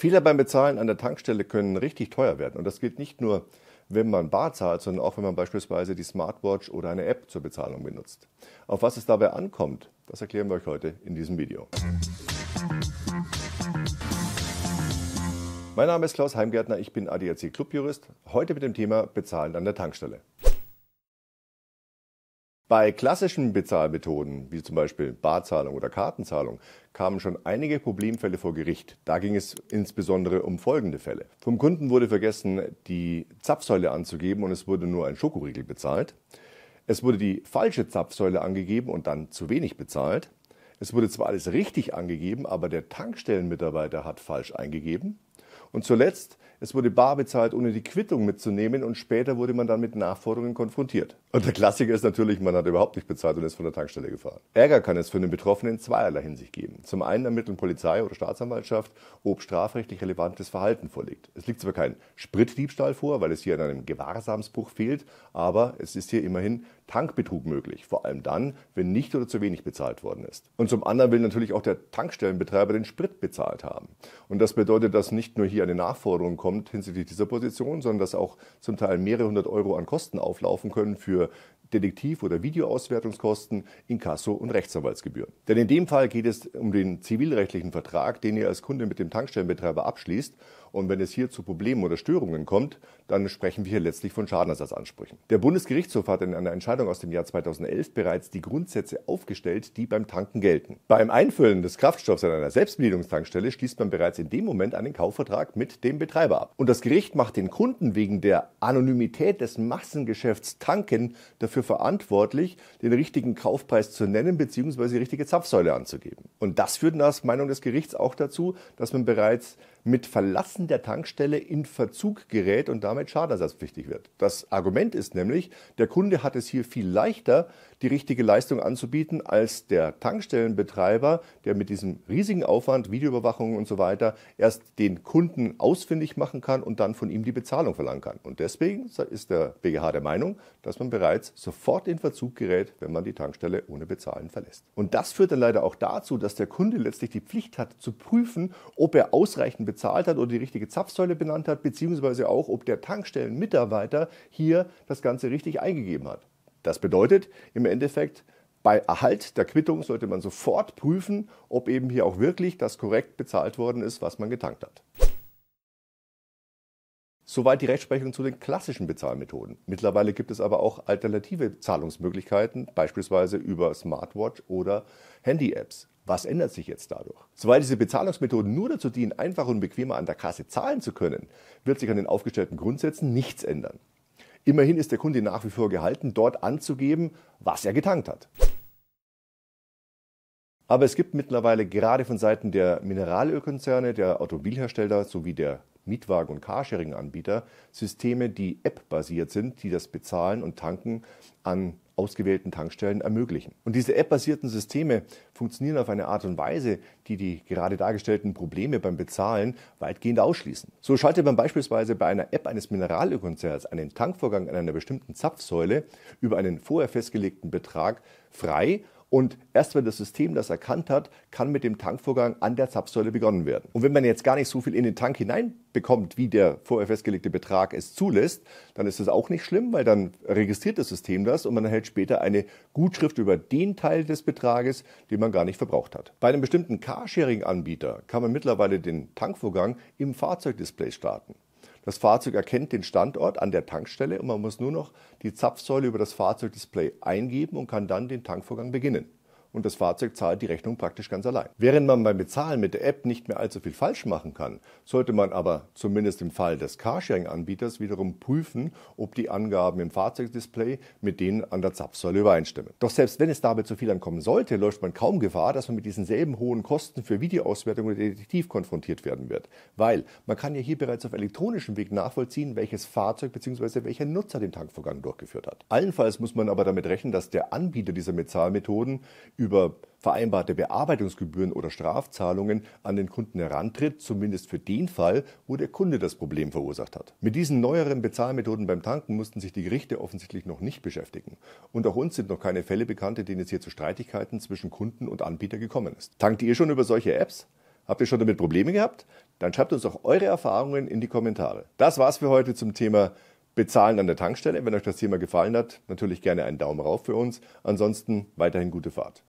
Fehler beim Bezahlen an der Tankstelle können richtig teuer werden. Und das gilt nicht nur, wenn man bar zahlt, sondern auch, wenn man beispielsweise die Smartwatch oder eine App zur Bezahlung benutzt. Auf was es dabei ankommt, das erklären wir euch heute in diesem Video. Mein Name ist Klaus Heimgärtner, ich bin ADAC Clubjurist, heute mit dem Thema Bezahlen an der Tankstelle. Bei klassischen Bezahlmethoden, wie zum Beispiel Barzahlung oder Kartenzahlung, kamen schon einige Problemfälle vor Gericht. Da ging es insbesondere um folgende Fälle. Vom Kunden wurde vergessen, die Zapfsäule anzugeben und es wurde nur ein Schokoriegel bezahlt. Es wurde die falsche Zapfsäule angegeben und dann zu wenig bezahlt. Es wurde zwar alles richtig angegeben, aber der Tankstellenmitarbeiter hat falsch eingegeben. Und zuletzt es wurde bar bezahlt, ohne die Quittung mitzunehmen und später wurde man dann mit Nachforderungen konfrontiert. Und der Klassiker ist natürlich, man hat überhaupt nicht bezahlt und ist von der Tankstelle gefahren. Ärger kann es für den Betroffenen in zweierlei Hinsicht geben. Zum einen ermitteln Polizei oder Staatsanwaltschaft, ob strafrechtlich relevantes Verhalten vorliegt. Es liegt zwar kein Spritdiebstahl vor, weil es hier an einem Gewahrsamsbruch fehlt, aber es ist hier immerhin Tankbetrug möglich, vor allem dann, wenn nicht oder zu wenig bezahlt worden ist. Und zum anderen will natürlich auch der Tankstellenbetreiber den Sprit bezahlt haben. Und das bedeutet, dass nicht nur hier eine Nachforderung kommt, bekommt hinsichtlich dieser Position, sondern dass auch zum Teil mehrere hundert Euro an Kosten auflaufen können für Detektiv- oder Videoauswertungskosten, Inkasso und Rechtsanwaltsgebühren. Denn in dem Fall geht es um den zivilrechtlichen Vertrag, den ihr als Kunde mit dem Tankstellenbetreiber abschließt. Und wenn es hier zu Problemen oder Störungen kommt, dann sprechen wir hier letztlich von Schadenersatzansprüchen. Der Bundesgerichtshof hat in einer Entscheidung aus dem Jahr 2011 bereits die Grundsätze aufgestellt, die beim Tanken gelten. Beim Einfüllen des Kraftstoffs an einer Selbstbedienungstankstelle schließt man bereits in dem Moment einen Kaufvertrag mit dem Betreiber ab. Und das Gericht macht den Kunden wegen der Anonymität des Massengeschäfts Tanken dafür für verantwortlich, den richtigen Kaufpreis zu nennen bzw. die richtige Zapfsäule anzugeben. Und das führt nach Meinung des Gerichts auch dazu, dass man bereits mit Verlassen der Tankstelle in Verzug gerät und damit schadersatzpflichtig wird. Das Argument ist nämlich, der Kunde hat es hier viel leichter, die richtige Leistung anzubieten, als der Tankstellenbetreiber, der mit diesem riesigen Aufwand, Videoüberwachung und so weiter, erst den Kunden ausfindig machen kann und dann von ihm die Bezahlung verlangen kann. Und deswegen ist der BGH der Meinung, dass man bereits sofort in Verzug gerät, wenn man die Tankstelle ohne Bezahlen verlässt. Und das führt dann leider auch dazu, dass dass der Kunde letztlich die Pflicht hat, zu prüfen, ob er ausreichend bezahlt hat oder die richtige Zapfsäule benannt hat, beziehungsweise auch, ob der Tankstellenmitarbeiter hier das Ganze richtig eingegeben hat. Das bedeutet im Endeffekt, bei Erhalt der Quittung sollte man sofort prüfen, ob eben hier auch wirklich das korrekt bezahlt worden ist, was man getankt hat. Soweit die Rechtsprechung zu den klassischen Bezahlmethoden. Mittlerweile gibt es aber auch alternative Zahlungsmöglichkeiten, beispielsweise über Smartwatch oder Handy-Apps. Was ändert sich jetzt dadurch? Soweit diese Bezahlungsmethoden nur dazu dienen, einfach und bequemer an der Kasse zahlen zu können, wird sich an den aufgestellten Grundsätzen nichts ändern. Immerhin ist der Kunde nach wie vor gehalten, dort anzugeben, was er getankt hat. Aber es gibt mittlerweile gerade von Seiten der Mineralölkonzerne, der Automobilhersteller sowie der Mietwagen- und Carsharing-Anbieter Systeme, die App-basiert sind, die das Bezahlen und Tanken an ausgewählten Tankstellen ermöglichen. Und diese App-basierten Systeme funktionieren auf eine Art und Weise, die die gerade dargestellten Probleme beim Bezahlen weitgehend ausschließen. So schaltet man beispielsweise bei einer App eines Mineralölkonzerns einen Tankvorgang an einer bestimmten Zapfsäule über einen vorher festgelegten Betrag frei und erst wenn das System das erkannt hat, kann mit dem Tankvorgang an der Zapfsäule begonnen werden. Und wenn man jetzt gar nicht so viel in den Tank hineinbekommt, wie der vorher festgelegte Betrag es zulässt, dann ist das auch nicht schlimm, weil dann registriert das System das und man erhält später eine Gutschrift über den Teil des Betrages, den man gar nicht verbraucht hat. Bei einem bestimmten Carsharing-Anbieter kann man mittlerweile den Tankvorgang im Fahrzeugdisplay starten. Das Fahrzeug erkennt den Standort an der Tankstelle und man muss nur noch die Zapfsäule über das Fahrzeugdisplay eingeben und kann dann den Tankvorgang beginnen und das Fahrzeug zahlt die Rechnung praktisch ganz allein. Während man beim Bezahlen mit der App nicht mehr allzu viel falsch machen kann, sollte man aber zumindest im Fall des Carsharing-Anbieters wiederum prüfen, ob die Angaben im Fahrzeugdisplay mit denen an der Zapfsäule übereinstimmen. Doch selbst wenn es dabei zu viel ankommen sollte, läuft man kaum Gefahr, dass man mit diesen selben hohen Kosten für Videoauswertung oder Detektiv konfrontiert werden wird, weil man kann ja hier bereits auf elektronischem Weg nachvollziehen, welches Fahrzeug bzw. welcher Nutzer den Tankvorgang durchgeführt hat. Allenfalls muss man aber damit rechnen, dass der Anbieter dieser Bezahlmethoden über vereinbarte Bearbeitungsgebühren oder Strafzahlungen an den Kunden herantritt, zumindest für den Fall, wo der Kunde das Problem verursacht hat. Mit diesen neueren Bezahlmethoden beim Tanken mussten sich die Gerichte offensichtlich noch nicht beschäftigen. Und auch uns sind noch keine Fälle bekannt, in denen es hier zu Streitigkeiten zwischen Kunden und Anbieter gekommen ist. Tankt ihr schon über solche Apps? Habt ihr schon damit Probleme gehabt? Dann schreibt uns auch eure Erfahrungen in die Kommentare. Das war's für heute zum Thema Bezahlen an der Tankstelle. Wenn euch das Thema gefallen hat, natürlich gerne einen Daumen rauf für uns. Ansonsten weiterhin gute Fahrt.